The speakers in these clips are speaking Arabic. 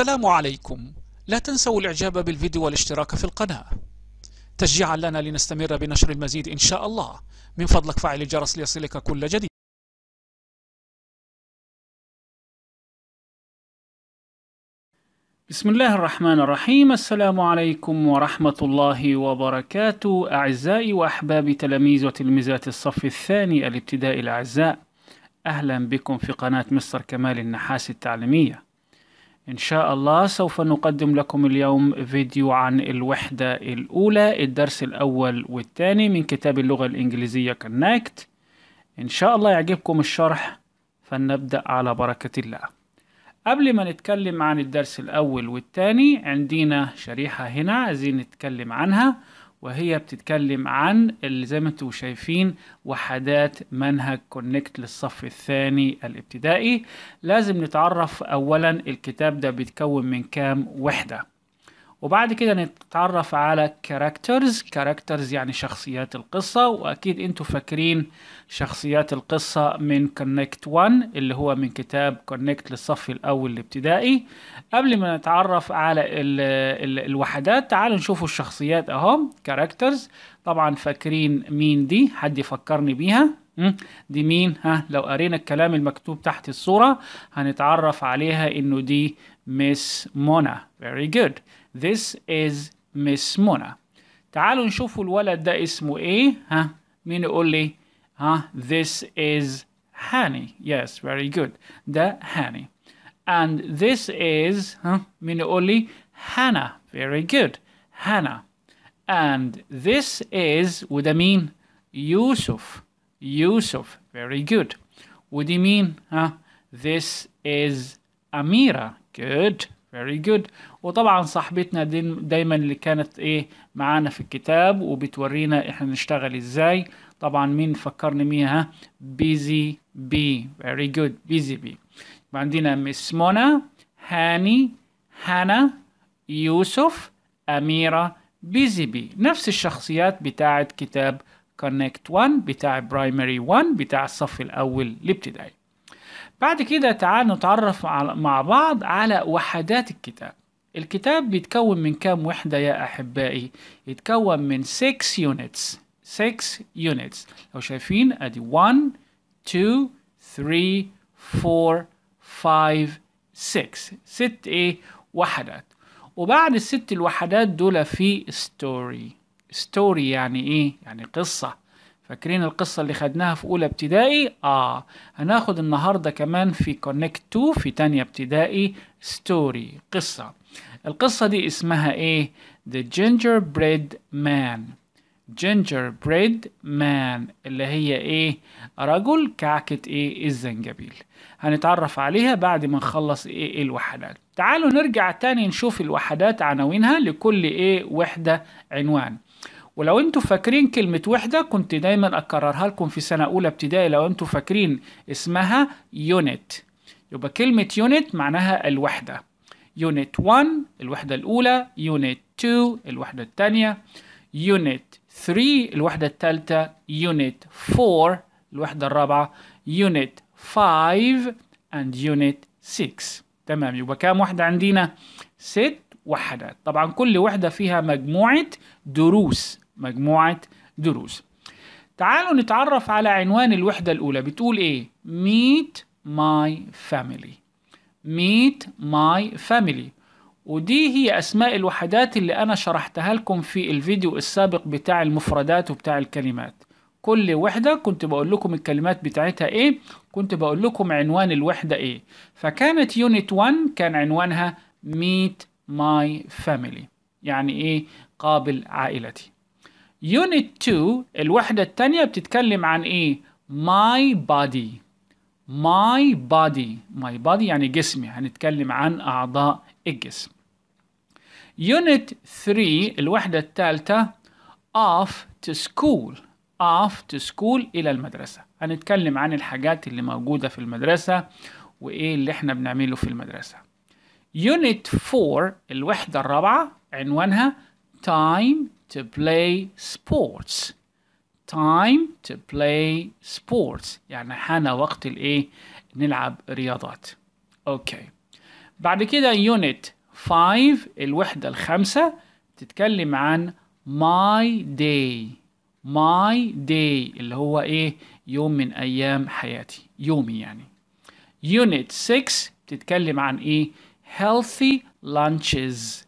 السلام عليكم لا تنسوا الاعجاب بالفيديو والاشتراك في القناة تشجيعا لنا لنستمر بنشر المزيد إن شاء الله من فضلك فعل الجرس ليصلك كل جديد بسم الله الرحمن الرحيم السلام عليكم ورحمة الله وبركاته أعزائي وأحباب تلاميذ وتلميذات الصف الثاني الابتدائي الأعزاء أهلا بكم في قناة مستر كمال النحاس التعليمية إن شاء الله سوف نقدم لكم اليوم فيديو عن الوحدة الأولى الدرس الأول والثاني من كتاب اللغة الإنجليزية كنكت إن شاء الله يعجبكم الشرح فلنبدأ على بركة الله قبل ما نتكلم عن الدرس الأول والثاني عندنا شريحة هنا عايزين نتكلم عنها وهي بتتكلم عن اللي زي ما انتم شايفين وحدات منهج كونكت للصف الثاني الابتدائي لازم نتعرف اولا الكتاب ده بيتكون من كام وحده وبعد كده نتعرف على كاركترز كاركترز يعني شخصيات القصة وأكيد أنتوا فاكرين شخصيات القصة من كونكت 1 اللي هو من كتاب كونكت للصف الأول الابتدائي قبل ما نتعرف على الـ الـ الوحدات تعالوا نشوفوا الشخصيات أهو كاركترز طبعا فاكرين مين دي حد يفكرني بيها دي مين ها لو قرينا الكلام المكتوب تحت الصورة هنتعرف عليها إنه دي ميس مونا very good This is Miss Mona. تعالوا نشوفوا الولد ده اسمه ايه؟ ها؟ مين يقول ها؟ This is Hani. Yes, very good. ده Hani. And this is ها؟ مين يقول Hannah. Very good. Hannah. And this is وده مين؟ يوسف. يوسف. Very good. What do you mean? Huh? This is Amira. Good. فيري جود وطبعا صاحبتنا دايما اللي كانت ايه معانا في الكتاب وبتورينا احنا نشتغل ازاي طبعا مين فكرني بيها بيزي بي فيري جود بيزي بي عندنا مس منى هاني هانا يوسف أميرة بيزي بي نفس الشخصيات بتاعة كتاب كونكت 1 بتاع برايمري 1 بتاع الصف الأول الابتدائي بعد كده تعال نتعرف مع بعض على وحدات الكتاب الكتاب بيتكون من كام وحدة يا أحبائي؟ يتكون من 6 units 6 units لو شايفين أدي 1 2 3 4 5 6 ست إيه؟ وحدات وبعد الست الوحدات دول في ستوري ستوري يعني إيه؟ يعني قصة فاكرين القصة اللي خدناها في أولى ابتدائي؟ آه هناخد النهاردة كمان في كونكت 2 في تانية ابتدائي ستوري قصة القصة دي اسمها إيه؟ The Gingerbread Man Gingerbread Man اللي هي إيه؟ رجل كعكة إيه؟ الزنجبيل هنتعرف عليها بعد ما نخلص إيه الوحدات تعالوا نرجع تاني نشوف الوحدات عناوينها لكل إيه وحدة عنوان ولو انتوا فاكرين كلمة وحدة كنت دايما اكررها لكم في سنة اولى ابتدائي لو انتوا فاكرين اسمها يونت يبقى كلمة يونت معناها الوحدة يونت 1 الوحدة الاولى يونت 2 الوحدة الثانية يونت 3 الوحدة الثالثة يونت 4 الوحدة الرابعة يونت 5 and يونت 6 تمام يبقى كام وحدة عندنا؟ ست وحدات طبعا كل وحدة فيها مجموعة دروس مجموعة دروس تعالوا نتعرف على عنوان الوحدة الأولى بتقول إيه meet my family meet my family ودي هي أسماء الوحدات اللي أنا شرحتها لكم في الفيديو السابق بتاع المفردات وبتاع الكلمات كل وحدة كنت بقول لكم الكلمات بتاعتها إيه كنت بقول لكم عنوان الوحدة إيه فكانت يونت 1 كان عنوانها meet my family يعني إيه قابل عائلتي يونت 2 الوحدة الثانية بتتكلم عن إيه؟ my body my body my body يعني جسمي هنتكلم عن أعضاء الجسم يونت 3 الوحدة الثالثة off to school off to school إلى المدرسة هنتكلم عن الحاجات اللي موجودة في المدرسة وإيه اللي إحنا بنعمله في المدرسة يونت 4 الوحدة الرابعة عنوانها time to play sports time to play sports يعني حان وقت الايه نلعب رياضات اوكي بعد كده يونت 5 الوحدة الخامسة تتكلم عن my day my day اللي هو ايه يوم من ايام حياتي يومي يعني يونت 6 بتتكلم عن ايه healthy lunches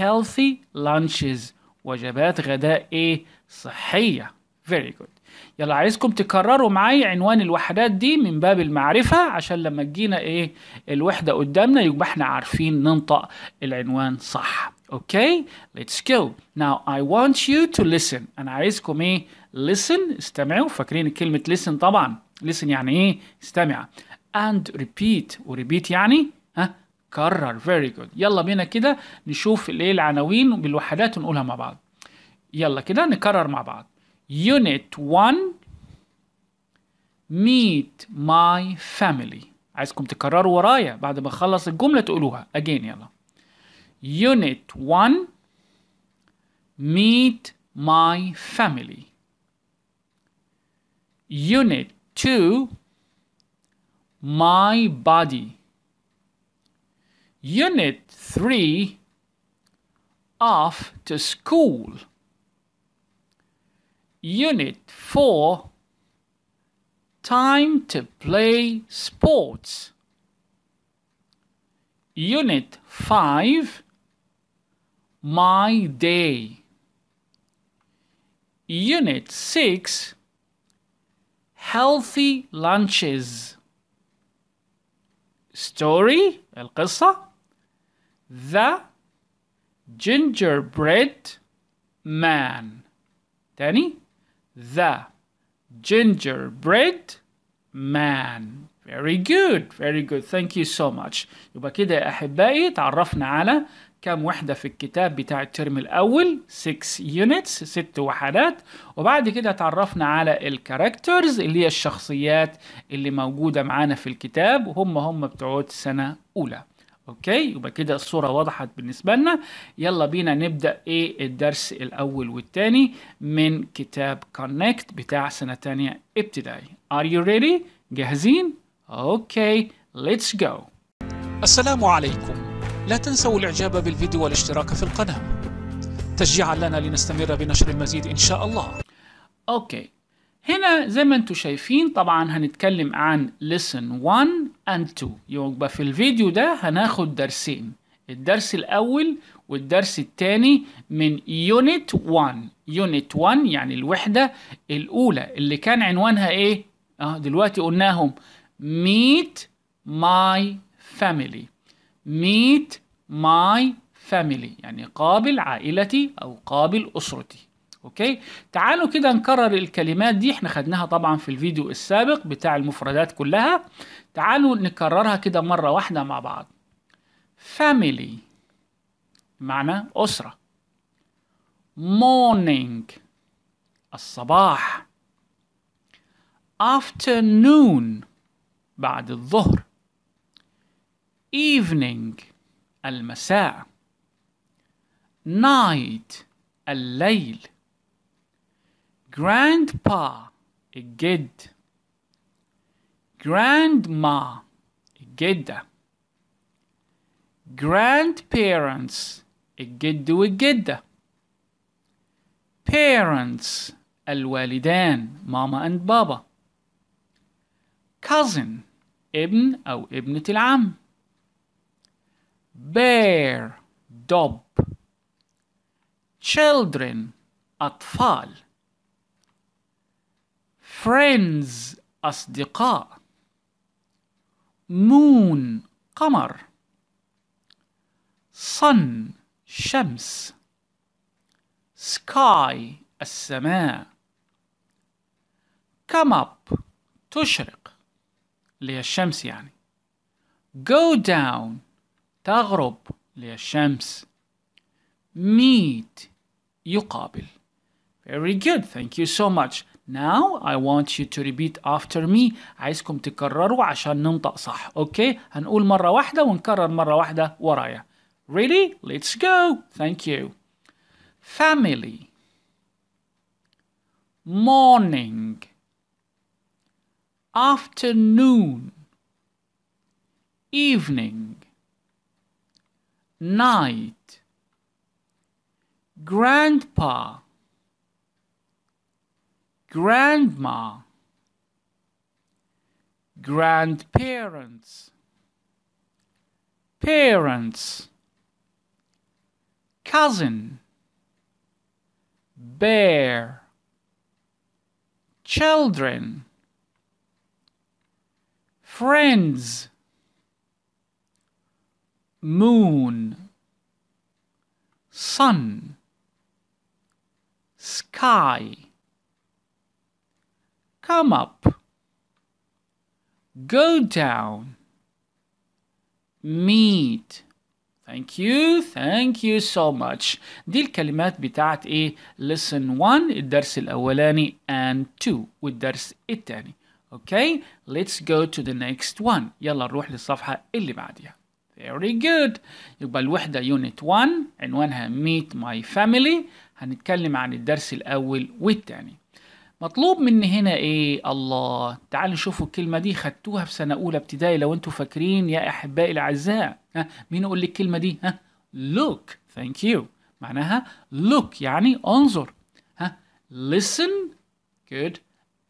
healthy lunches وجبات غداء ايه صحية very good يلا عايزكم تكرروا معايا عنوان الوحدات دي من باب المعرفة عشان لما تجينا ايه الوحدة قدامنا يبقى احنا عارفين ننطق العنوان صح اوكي let's go now I want you to listen انا عايزكم ايه listen استمعوا فاكرين كلمة listen طبعا listen يعني ايه استمع and repeat وريبيت يعني كرر فيري جود يلا بينا كده نشوف الايه العناوين بالوحدات ونقولها مع بعض يلا كده نكرر مع بعض unit 1 meet my family عايزكم تكرروا ورايا بعد ما اخلص الجمله تقولوها اجين يلا unit 1 meet my family unit 2 my body Unit 3 to School. Unit 4 Time to play sports. Unit 5 My Day. Unit 6 Healthy Lunches. Story القصة The gingerbread man تاني The gingerbread man Very good, very good. Thank you so much. يبقى كده يا أحبائي تعرفنا على كم وحدة في الكتاب بتاع الترم الأول 6 units ست وحدات وبعد كده تعرفنا على الكاركترز اللي هي الشخصيات اللي موجودة معانا في الكتاب وهم هم بتوع سنة أولى اوكي يبقى كده الصورة وضحت بالنسبة لنا يلا بينا نبدأ ايه الدرس الاول والثاني من كتاب كونكت بتاع سنة ثانيه ابتدائي ار يو ريدي جاهزين؟ اوكي ليتس جو السلام عليكم لا تنسوا الاعجاب بالفيديو والاشتراك في القناة تشجيعا لنا لنستمر بنشر المزيد ان شاء الله اوكي هنا زي ما انتم شايفين طبعا هنتكلم عن lesson 1 and to يبقى في الفيديو ده هناخد درسين الدرس الأول والدرس الثاني من يونت 1 يونت 1 يعني الوحدة الأولى اللي كان عنوانها إيه؟ أه دلوقتي قلناهم meet my family meet my family يعني قابل عائلتي أو قابل أسرتي اوكي تعالوا كده نكرر الكلمات دي احنا خدناها طبعا في الفيديو السابق بتاع المفردات كلها تعالوا نكررها كده مرة واحدة مع بعض family معنى أسرة morning الصباح afternoon بعد الظهر evening المساء night الليل grandpa الجد grandma الجدة grandparents الجد والجدة parents الوالدان ماما and بابا cousin ابن أو ابنة العم bear dob children أطفال friends أصدقاء moon قمر sun شمس sky السماء come up تشرق الشمس يعني go down تغرب الشمس meet يقابل very good thank you so much Now I want you to repeat after me عايزكم تكرروا عشان ننطق صح اوكي هنقول مرة واحدة ونكرر مرة واحدة ورايا Ready? Let's go Thank you Family Morning Afternoon Evening Night Grandpa grandma, grandparents, parents, cousin, bear, children, friends, moon, sun, sky. come up, go down, meet. Thank you, thank you so much. دي الكلمات بتاعت ايه؟ lesson 1 الدرس الأولاني and 2 والدرس الثاني. Okay, let's go to the next one. يلا نروح للصفحة اللي بعديها. Very good. يبقى الوحدة Unit 1 عنوانها Meet My Family. هنتكلم عن الدرس الأول والثاني. مطلوب مني هنا ايه الله تعالوا نشوفوا الكلمه دي خدتوها في سنه اولى ابتدائي لو انتوا فاكرين يا احبائي الاعزاء ها مين يقول لي الكلمه دي ها look thank you معناها look يعني انظر ها listen good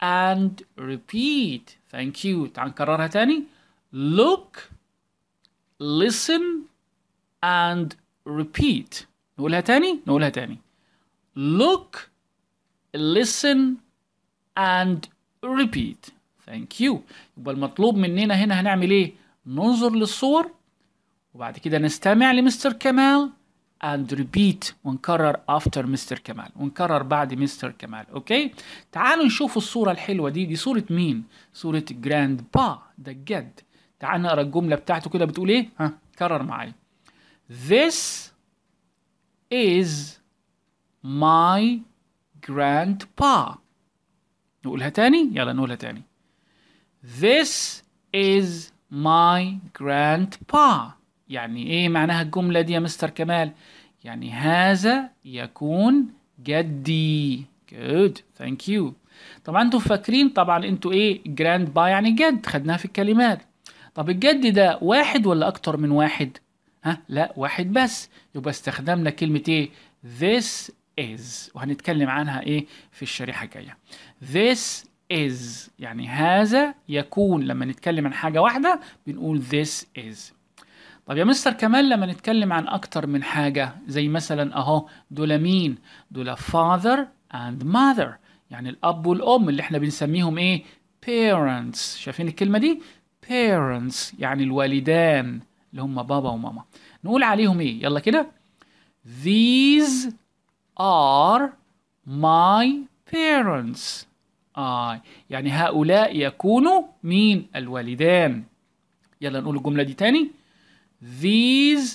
and repeat thank you تعال نكررها تاني look listen and repeat نقولها تاني نقولها تاني look listen and repeat thank you يبقى المطلوب مننا هنا هنعمل ايه ننظر للصور وبعد كده نستمع لمستر كمال and repeat ونكرر after مستر كمال ونكرر بعد مستر كمال اوكي تعالوا نشوف الصورة الحلوة دي دي صورة مين صورة جراند با ده الجد تعال نقرا الجملة بتاعته كده بتقول ايه ها كرر معايا This is my grandpa نقولها تاني يلا نقولها تاني This is my grandpa يعني ايه معناها الجملة دي يا مستر كمال يعني هذا يكون جدي good thank you طبعا انتوا فاكرين طبعا انتوا ايه جراند با يعني جد خدناها في الكلمات طب الجد ده واحد ولا اكتر من واحد ها لا واحد بس يبقى استخدمنا كلمة ايه this is وهنتكلم عنها ايه في الشريحة الجاية this is يعني هذا يكون لما نتكلم عن حاجة واحدة بنقول this is طب يا مستر كمال لما نتكلم عن أكتر من حاجة زي مثلا أهو دول مين؟ دول father and mother يعني الأب والأم اللي احنا بنسميهم إيه؟ parents شايفين الكلمة دي؟ parents يعني الوالدان اللي هم بابا وماما نقول عليهم إيه؟ يلا كده these are my parents آه يعني هؤلاء يكونوا مين الوالدان يلا نقول الجملة دي تاني These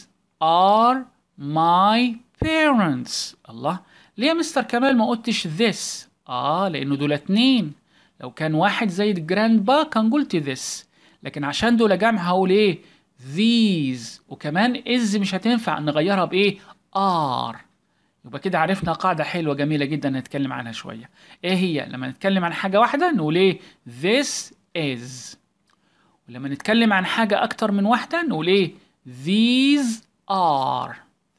are my parents الله ليه يا مستر كمال ما قلتش this اه لانه دول اتنين لو كان واحد زي الجراند با كان قلت this لكن عشان دول جمع هقول ايه these وكمان is مش هتنفع نغيرها بايه are يبقى كده عرفنا قاعدة حلوة جميلة جدا نتكلم عنها شوية ايه هي لما نتكلم عن حاجة واحدة نقول ايه this is ولما نتكلم عن حاجة أكتر من واحدة نقول ايه these are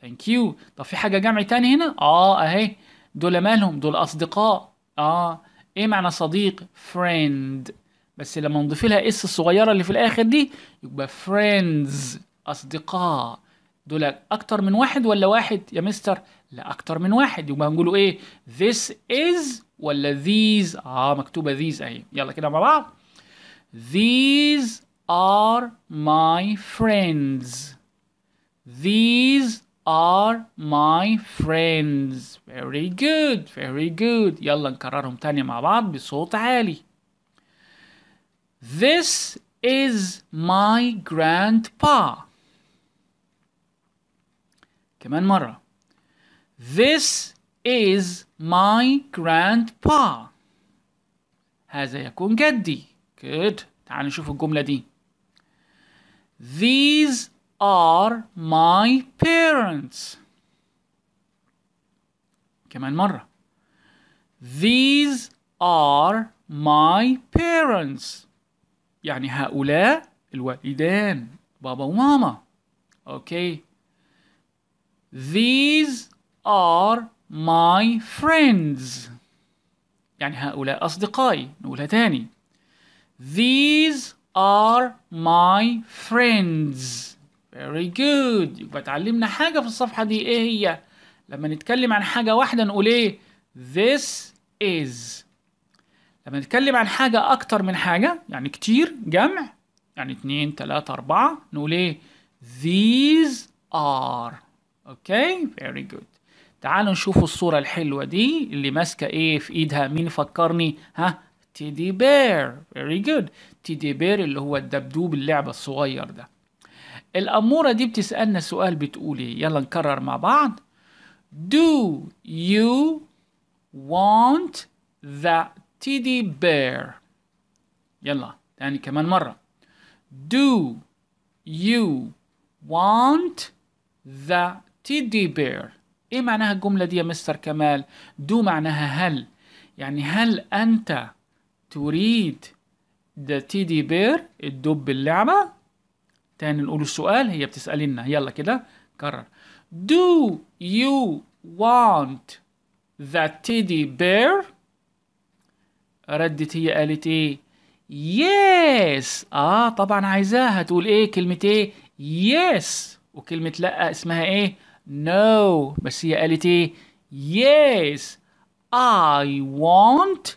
thank you طب في حاجة جمع تاني هنا اه اهي دول مالهم دول أصدقاء اه ايه معنى صديق friend بس لما نضيف لها اس الصغيرة اللي في الآخر دي يبقى friends أصدقاء دول أكتر من واحد ولا واحد يا مستر لاكتر من واحد يبقى هنقوله ايه this is ولا these اه مكتوبه these اهي يلا كده مع بعض these are my friends these are my friends very good very good يلا نكررهم تاني مع بعض بصوت عالي this is my grandpa كمان مره This is my grandpa هذا يكون جدي good تعالوا نشوف الجملة دي These are my parents كمان مرة These are my parents يعني هؤلاء الوالدان بابا وماما okay. These are my friends يعني هؤلاء أصدقائي نقولها تاني These are my friends Very good يبقى اتعلمنا حاجة في الصفحة دي ايه هي؟ لما نتكلم عن حاجة واحدة نقول ايه؟ This is لما نتكلم عن حاجة أكتر من حاجة يعني كتير جمع يعني اتنين تلاتة أربعة نقول ايه؟ These are Okay, very good تعالوا نشوفوا الصورة الحلوة دي اللي ماسكة ايه في ايدها مين فكرني ها تيدي بير فيري جود تيدي بير اللي هو الدبدوب اللعبة الصغير ده الأمورة دي بتسألنا سؤال بتقول ايه يلا نكرر مع بعض Do you want the teddy bear يلا تاني كمان مرة Do you want the teddy bear ايه معناها الجملة دي يا مستر كمال دو معناها هل يعني هل انت تريد ذا تيدي بير الدب اللعبة تاني نقول السؤال هي بتسألنا يلا كده كرر Do you want the teddy bear؟ ردت هي قالت ايه يس اه طبعا عايزاها تقول ايه كلمة ايه يس وكلمة لا اسمها ايه No بس هي قالت ايه Yes I want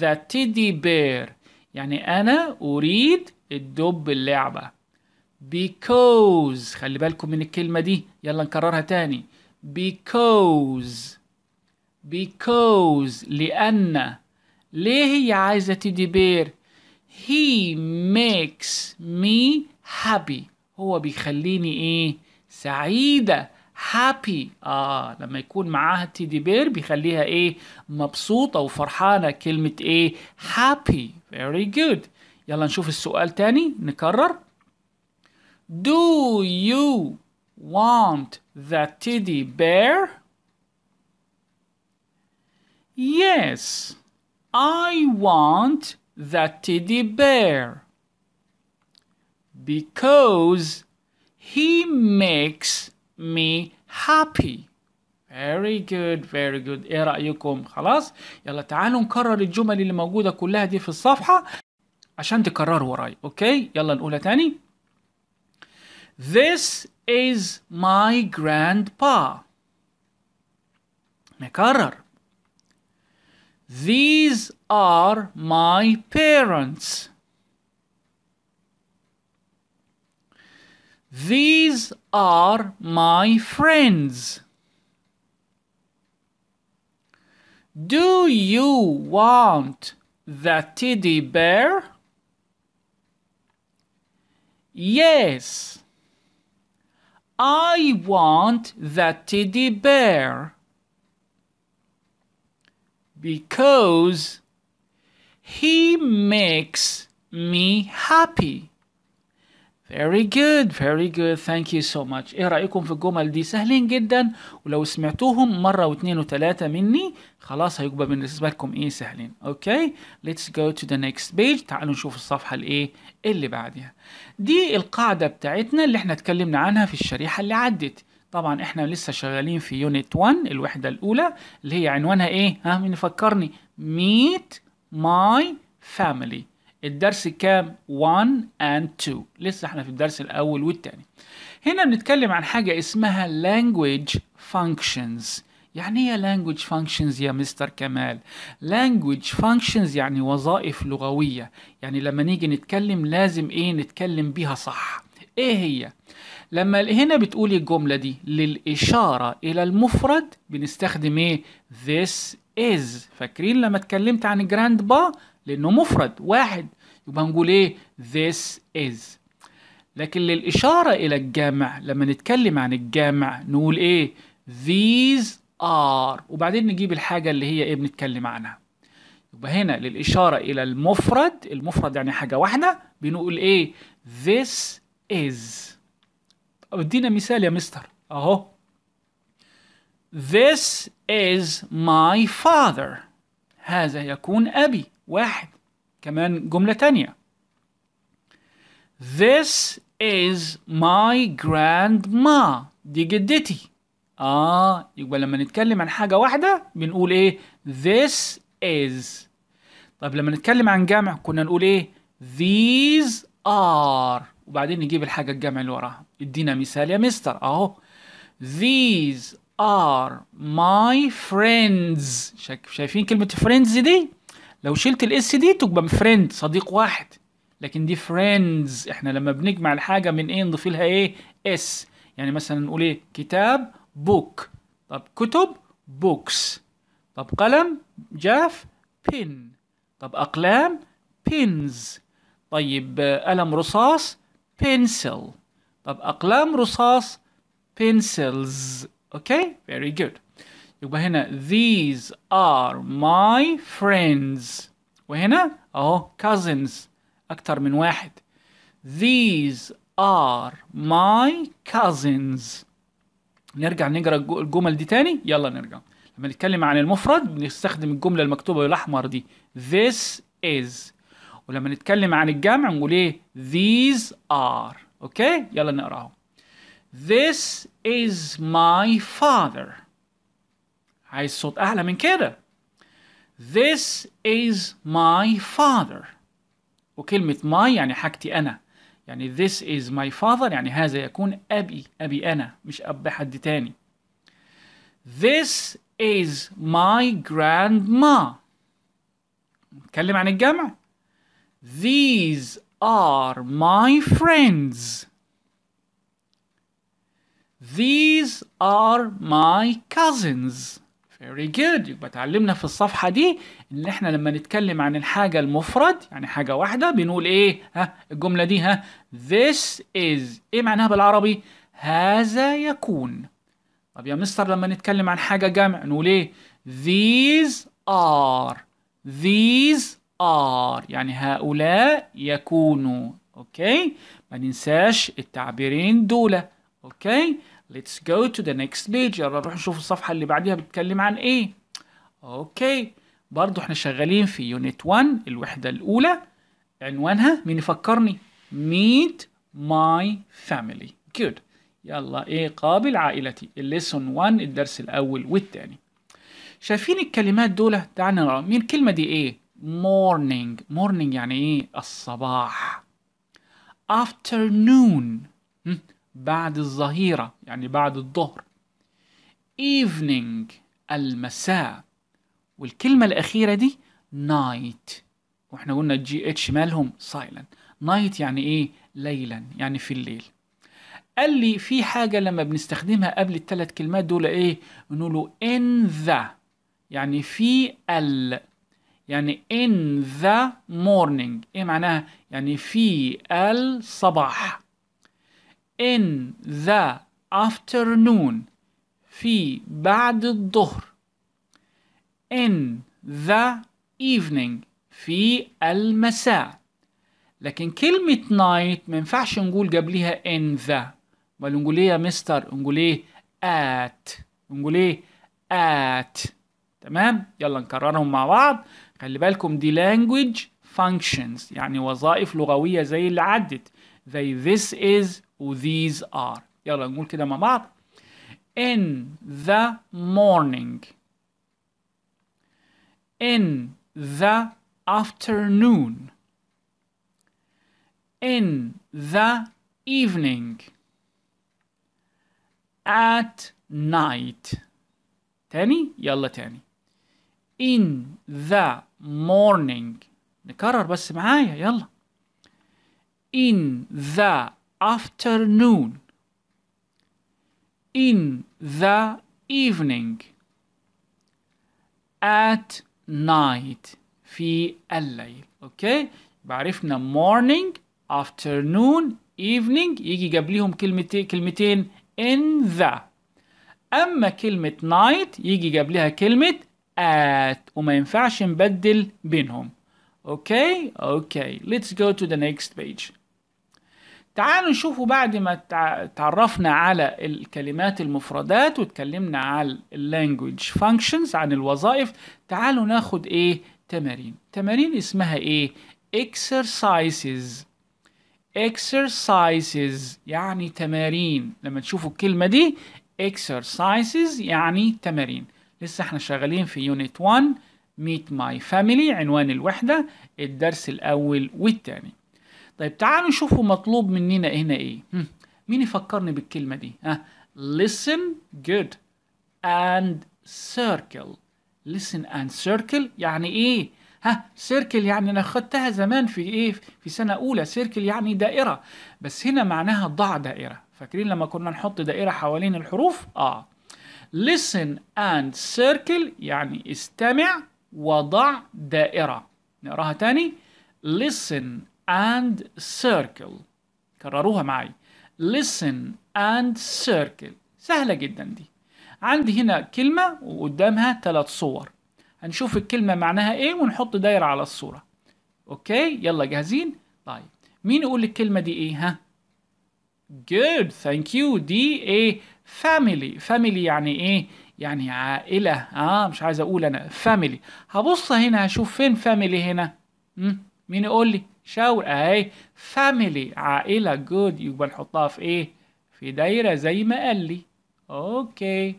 the teddy bear يعني أنا أريد الدب اللعبة because خلي بالكم من الكلمة دي يلا نكررها تاني because because لأن ليه هي عايزة تيدي بير he makes me happy هو بيخليني ايه سعيدة هابي اه لما يكون معاها التيدي بير بيخليها ايه مبسوطه وفرحانه كلمه ايه هابي فيري جود يلا نشوف السؤال تاني نكرر Do you want the teddy bear? Yes, I want the teddy bear because he makes me happy very good very good ايه رأيكم خلاص يلا تعالوا نكرر الجمل اللي موجودة كلها دي في الصفحة عشان تكرروا وراي اوكي يلا نقولها تاني This is my grandpa نكرر These are my parents These are my friends. Do you want the teddy bear? Yes. I want the teddy bear because he makes me happy. Very good, very good, thank you so much. ايه رأيكم في الجمل دي؟ سهلين جدا ولو سمعتوهم مرة واثنين وثلاثة مني خلاص هيبقى بالنسبة لكم ايه سهلين. اوكي؟ Let's go to the next page. تعالوا نشوف الصفحة الايه اللي بعدها. دي القاعدة بتاعتنا اللي احنا اتكلمنا عنها في الشريحة اللي عدت. طبعا احنا لسه شغالين في يونت 1 الوحدة الأولى اللي هي عنوانها ايه؟ ها مين يفكرني؟ Meet my family. الدرس كام 1 and 2 لسه احنا في الدرس الاول والثاني هنا بنتكلم عن حاجه اسمها language functions يعني ايه language functions يا مستر كمال language functions يعني وظائف لغويه يعني لما نيجي نتكلم لازم ايه نتكلم بيها صح ايه هي لما هنا بتقولي الجمله دي للاشاره الى المفرد بنستخدم ايه this is فاكرين لما اتكلمت عن جراند با لأنه مفرد واحد يبقى نقول إيه this is لكن للإشارة إلى الجامع لما نتكلم عن الجامع نقول إيه these are وبعدين نجيب الحاجة اللي هي إيه بنتكلم عنها يبقى هنا للإشارة إلى المفرد المفرد يعني حاجة واحدة بنقول إيه this is ادينا مثال يا مستر أهو This is my father هذا يكون أبي واحد كمان جملة تانية This is my grandma دي جدتي آه يبقى لما نتكلم عن حاجة واحدة بنقول إيه This is طيب لما نتكلم عن جمع كنا نقول إيه These are وبعدين نجيب الحاجة الجمع اللي وراها ادينا مثال يا مستر أهو These are my friends شايفين كلمة friends دي لو شلت الاس دي تبقى فريند صديق واحد لكن دي فريندز احنا لما بنجمع الحاجه من ايه نضيف لها ايه اس يعني مثلا نقول ايه كتاب بوك طب كتب بوكس طب قلم جاف بين طب اقلام بينز طيب قلم رصاص بنسل طب اقلام رصاص pencils اوكي فيري جود يبقى هنا these are my friends وهنا اهو oh, cousins اكتر من واحد these are my cousins نرجع نقرا الجمل دي تاني يلا نرجع لما نتكلم عن المفرد بنستخدم الجمله المكتوبه بالاحمر دي this is ولما نتكلم عن الجمع نقول ايه these are اوكي يلا نقراهم this is my father عايز صوت أعلى من كده This is my father وكلمة my يعني حاجتي أنا يعني this is my father يعني هذا يكون أبي أبي أنا مش أب حد تاني This is my grandma نتكلم عن الجمع These are my friends These are my cousins very good يبقى اتعلمنا في الصفحة دي ان احنا لما نتكلم عن الحاجة المفرد يعني حاجة واحدة بنقول ايه ها الجملة دي ها this is ايه معناها بالعربي هذا يكون طب يا مستر لما نتكلم عن حاجة جمع نقول ايه these are these are يعني هؤلاء يكونوا اوكي ما ننساش التعبيرين دول اوكي Let's go to the next page يلا نروح نشوف الصفحة اللي بعديها بتتكلم عن ايه اوكي برضو احنا شغالين في يونت 1 الوحدة الأولى عنوانها مين يفكرني meet my family good يلا ايه قابل عائلتي الليسون 1 الدرس الأول والثاني شايفين الكلمات دول تعال نرى مين الكلمة دي ايه morning morning يعني ايه الصباح afternoon بعد الظهيرة يعني بعد الظهر evening المساء والكلمة الأخيرة دي night واحنا قلنا الجي اتش مالهم silent night يعني ايه ليلا يعني في الليل قال لي في حاجة لما بنستخدمها قبل الثلاث كلمات دول ايه بنقوله له in the يعني في ال يعني in the morning ايه معناها يعني في الصباح in the afternoon في بعد الظهر in the evening في المساء لكن كلمة night ما ينفعش نقول قبلها in the بل نقول ايه يا مستر نقول ايه at نقول ايه at تمام يلا نكررهم مع بعض خلي بالكم دي language functions يعني وظائف لغوية زي اللي عدت زي this is who these are يلا نقول كده مع بعض in the morning in the afternoon in the evening at night تاني يلا تاني in the morning نكرر بس معايا يلا in the afternoon in the evening at night في الليل اوكي بعرفنا morning afternoon evening يجي قبلهم كلمتين كلمتين in the اما كلمة night يجي قبلها كلمة at وما ينفعش نبدل بينهم اوكي اوكي let's go to the next page تعالوا نشوفوا بعد ما تعرفنا على الكلمات المفردات واتكلمنا على اللانجوج فانكشنز عن الوظائف تعالوا ناخد ايه تمارين تمارين اسمها ايه exercises exercises يعني تمارين لما تشوفوا الكلمة دي exercises يعني تمارين لسه احنا شغالين في يونت 1 meet my family عنوان الوحدة الدرس الأول والتاني طيب تعالوا نشوفوا مطلوب مننا هنا ايه مين يفكرني بالكلمه دي ها listen good and circle listen and circle يعني ايه ها سيركل يعني انا خدتها زمان في ايه في سنه اولى سيركل يعني دائره بس هنا معناها ضع دائره فاكرين لما كنا نحط دائره حوالين الحروف اه listen and circle يعني استمع وضع دائره نقراها تاني listen and circle كرروها معي listen and circle سهلة جدا دي عندي هنا كلمة وقدامها ثلاث صور هنشوف الكلمة معناها ايه ونحط دايرة على الصورة اوكي يلا جاهزين طيب مين يقول الكلمة دي ايه ها good thank you دي ايه family family يعني ايه يعني عائلة اه مش عايز اقول انا family هبص هنا هشوف فين family هنا مم. مين يقول لي شاور اي فاميلي عائلة جود يبقى نحطها في ايه في دايرة زي ما قال لي اوكي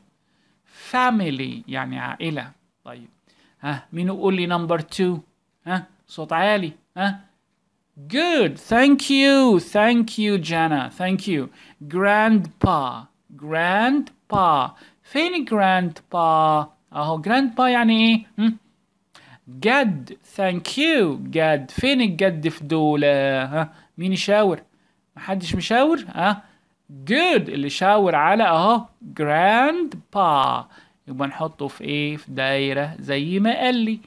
فاميلي يعني عائلة طيب ها مين يقول لي نمبر 2 ها صوت عالي ها Good. Thank you. Thank you, Jana. Thank you. Grandpa. Grandpa. فين grandpa؟ أهو grandpa يعني إيه؟ جد ثانك يو جد فين الجد في دول ها مين يشاور محدش مشاور ها جود اللي شاور على اهو جراند با يبقى نحطه في ايه في دايره زي ما قال لي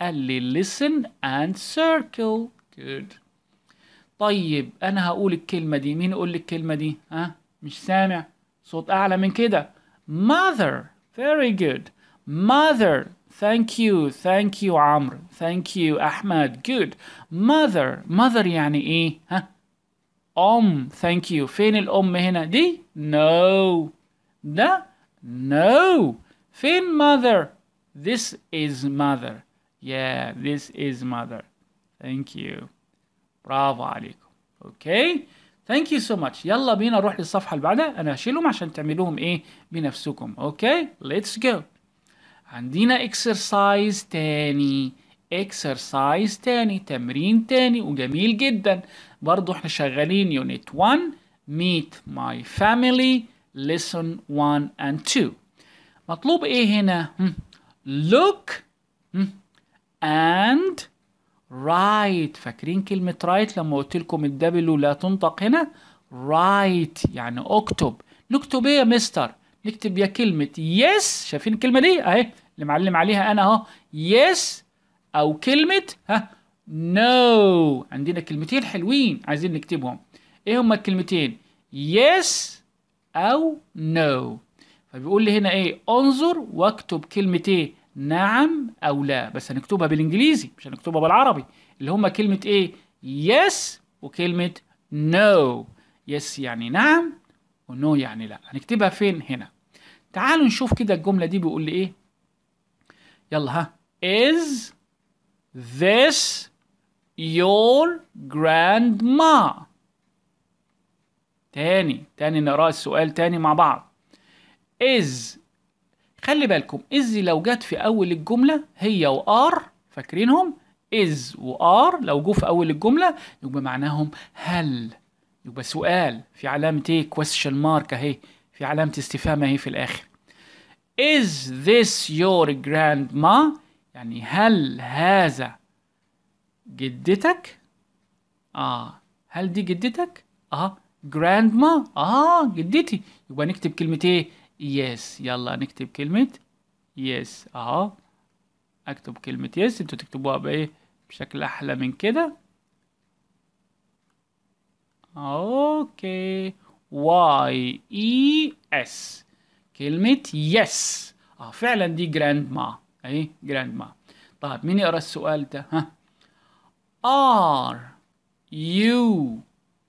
قال لي listen and circle good طيب انا هقول الكلمه دي مين يقول لي الكلمه دي ها مش سامع صوت اعلى من كده mother very good mother Thank you, thank you Amr. thank you Ahmed. good. Mother, mother يعني إيه؟ ها؟ أم, thank you. فين الأم هنا؟ دي؟ No. ده؟ No. فين mother؟ This is mother. Yeah, this is mother. Thank you. Bravo, عليكم. Okay. Thank you so much. يلا بينا نروح للصفحة اللي بعدها. أنا هشيلهم عشان تعملوهم إيه بنفسكم. Okay. Let's go. عندنا اكسرسايز تاني اكسرسايز تاني تمرين تاني وجميل جدا برضو احنا شغالين يونت 1 meet my family lesson 1 and 2 مطلوب ايه هنا look and write فاكرين كلمة write لما قلت لكم الدبل لا تنطق هنا write يعني اكتب نكتب ايه يا مستر نكتب يا كلمه يس شايفين الكلمه دي اهي اللي معلم عليها انا اهو يس او كلمه ها نو عندنا كلمتين حلوين عايزين نكتبهم ايه هما الكلمتين يس او نو فبيقول لي هنا ايه انظر واكتب كلمه ايه نعم او لا بس هنكتبها بالانجليزي مش هنكتبها بالعربي اللي هما كلمه ايه يس وكلمه نو يس يعني نعم ونو يعني لا هنكتبها فين هنا تعالوا نشوف كده الجملة دي بيقول لي إيه يلا ها is this your grandma تاني تاني نقرأ السؤال تاني مع بعض is خلي بالكم is لو جت في أول الجملة هي وار فاكرينهم is وار لو جو في أول الجملة يبقى معناهم هل يبقى سؤال في علامة ايه question mark اهي في علامة استفهام اهي في الآخر Is this your grandma؟ يعني هل هذا جدتك؟ آه هل دي جدتك؟ آه grandma آه جدتي يبقى نكتب كلمة إيه؟ yes يلا نكتب كلمة yes أهو أكتب كلمة yes أنتوا تكتبوها بإيه؟ بشكل أحلى من كده أوكي واي اي اس كلمة يس اه فعلا دي جراند ما اي جراند ما طيب مين يقرا السؤال ده ها ار يو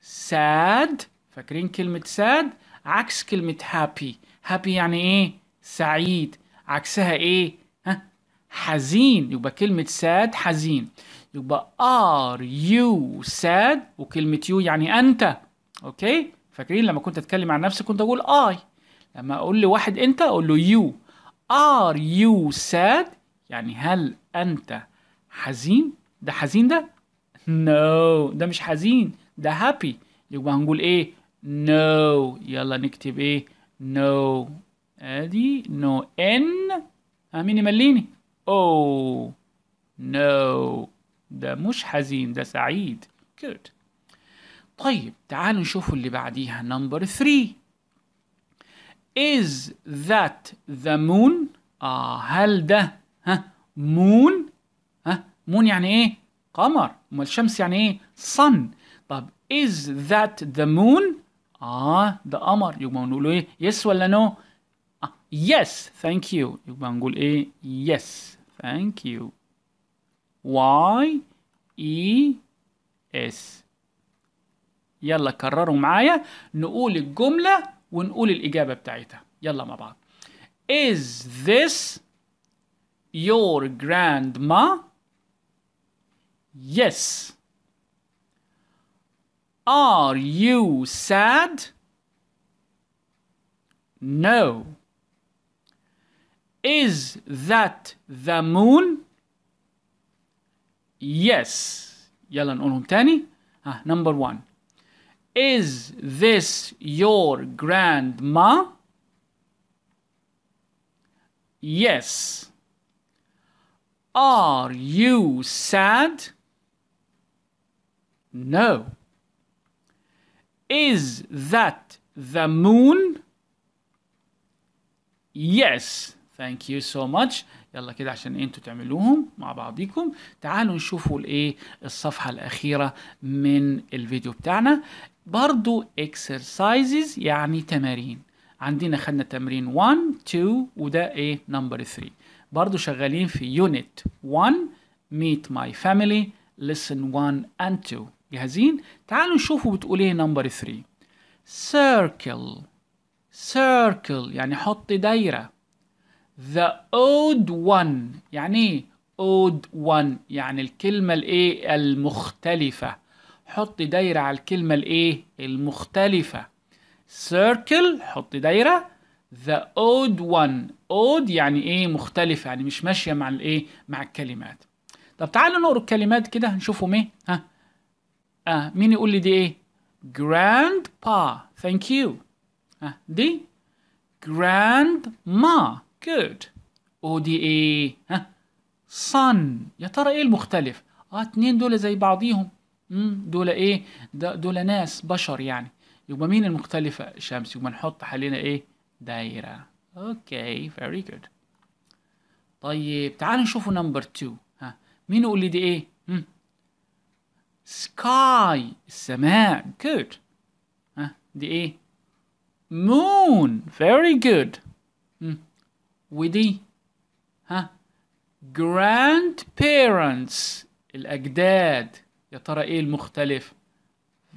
ساد فاكرين كلمة ساد عكس كلمة هابي هابي يعني ايه سعيد عكسها ايه ها حزين يبقى كلمة ساد حزين يبقى ار يو ساد وكلمة يو يعني انت اوكي فاكرين لما كنت اتكلم عن نفسي كنت اقول اي لما اقول لواحد انت اقول له يو ار يو ساد يعني هل انت حزين ده حزين ده نو no. ده مش حزين ده هابي يبقى هنقول ايه نو no. يلا نكتب ايه نو no. ادي نو ان مين يمليني او oh. نو ده مش حزين ده سعيد good طيب تعالوا نشوف اللي بعديها نمبر 3 is that the moon آه هل ده ها moon ها moon يعني ايه قمر امال الشمس يعني ايه sun طب is that the moon اه ده قمر يبقى نقول ايه يس ولا نو no? ثانك آه، yes thank you يبقى نقول ايه yes thank you y e s يلا كرروا معايا نقول الجملة ونقول الإجابة بتاعتها يلا مع بعض Is this your grandma? Yes. Are you sad? No. Is that the moon? Yes. يلا نقولهم تاني. ها نمبر one. Is this your grandma? Yes. Are you sad? No. Is that the moon? Yes. Thank you so much. يلا كده عشان انتوا تعملوهم مع بعضيكم تعالوا نشوفوا الايه الصفحة الأخيرة من الفيديو بتاعنا برضو exercises يعني تمارين عندنا خدنا تمرين 1 2 وده ايه نمبر 3 برضو شغالين في يونت 1 meet my family listen 1 and 2 جاهزين تعالوا نشوفوا بتقول ايه نمبر 3 circle circle يعني حط دايره the odd one يعني ايه odd one يعني الكلمه الايه المختلفه حط دايرة على الكلمة الايه المختلفة circle حط دايرة the odd one odd يعني ايه مختلفة يعني مش ماشية مع الايه مع الكلمات طب تعالوا نقرا الكلمات كده هنشوفهم ايه ها آه مين يقول لي دي ايه grandpa thank you آه دي grandma good ودي ايه ها son يا ترى ايه المختلف اه اتنين دول زي بعضيهم دول ايه دول ناس بشر يعني يبقى مين المختلفة الشمس يبقى نحط حالنا ايه دايرة اوكي فيري جود طيب تعال نشوفوا نمبر 2 ها مين يقول لي دي ايه مم. سكاي السماء جود ها دي ايه مون فيري جود ودي ها جراند بيرنتس الاجداد يا ترى ايه المختلف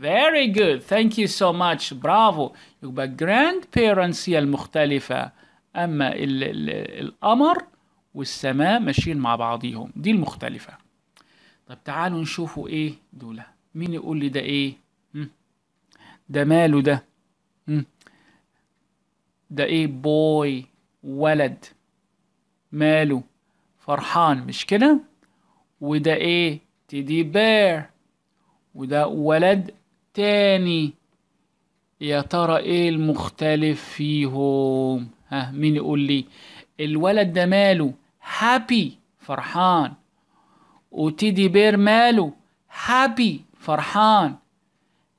Very good. Thank you so much. برافو. يبقى grandparents هي المختلفة. أما ال ال القمر والسماء ماشيين مع بعضيهم. دي المختلفة. طب تعالوا نشوفوا إيه دول. مين يقول لي ده إيه؟ ده ماله ده؟ ده إيه boy ولد ماله فرحان مش كده؟ وده إيه تيدي بير وده ولد تاني يا ترى ايه المختلف فيهم ها مين يقول لي الولد ده ماله هابي فرحان وتيدي بير ماله هابي فرحان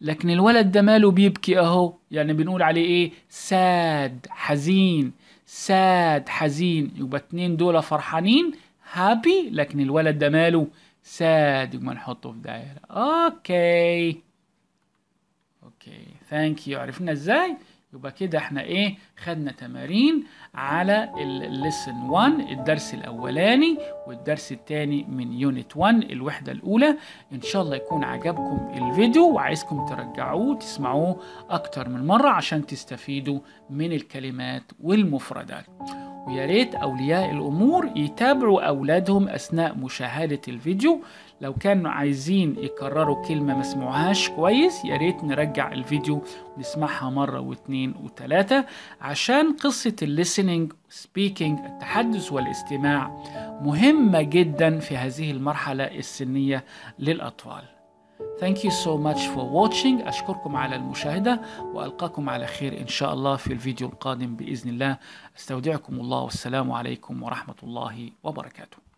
لكن الولد ده ماله بيبكي اهو يعني بنقول عليه ايه ساد حزين ساد حزين يبقى اتنين دول فرحانين هابي لكن الولد ده ماله صادق ما نحطه في دائرة اوكي اوكي ثانك يو عرفنا ازاي يبقى كده احنا ايه خدنا تمارين على الليسن 1 الدرس الاولاني والدرس الثاني من يونت 1 الوحده الاولى ان شاء الله يكون عجبكم الفيديو وعايزكم ترجعوه تسمعوه اكتر من مره عشان تستفيدوا من الكلمات والمفردات ويا ريت أولياء الأمور يتابعوا أولادهم أثناء مشاهدة الفيديو لو كانوا عايزين يكرروا كلمة ما سمعوهاش كويس يا ريت نرجع الفيديو ونسمعها مرة واتنين وتلاتة عشان قصة الليسننج سبيكينج التحدث والاستماع مهمة جدا في هذه المرحلة السنية للأطفال Thank you so much for watching أشكركم على المشاهدة وألقاكم على خير إن شاء الله في الفيديو القادم بإذن الله أستودعكم الله والسلام عليكم ورحمة الله وبركاته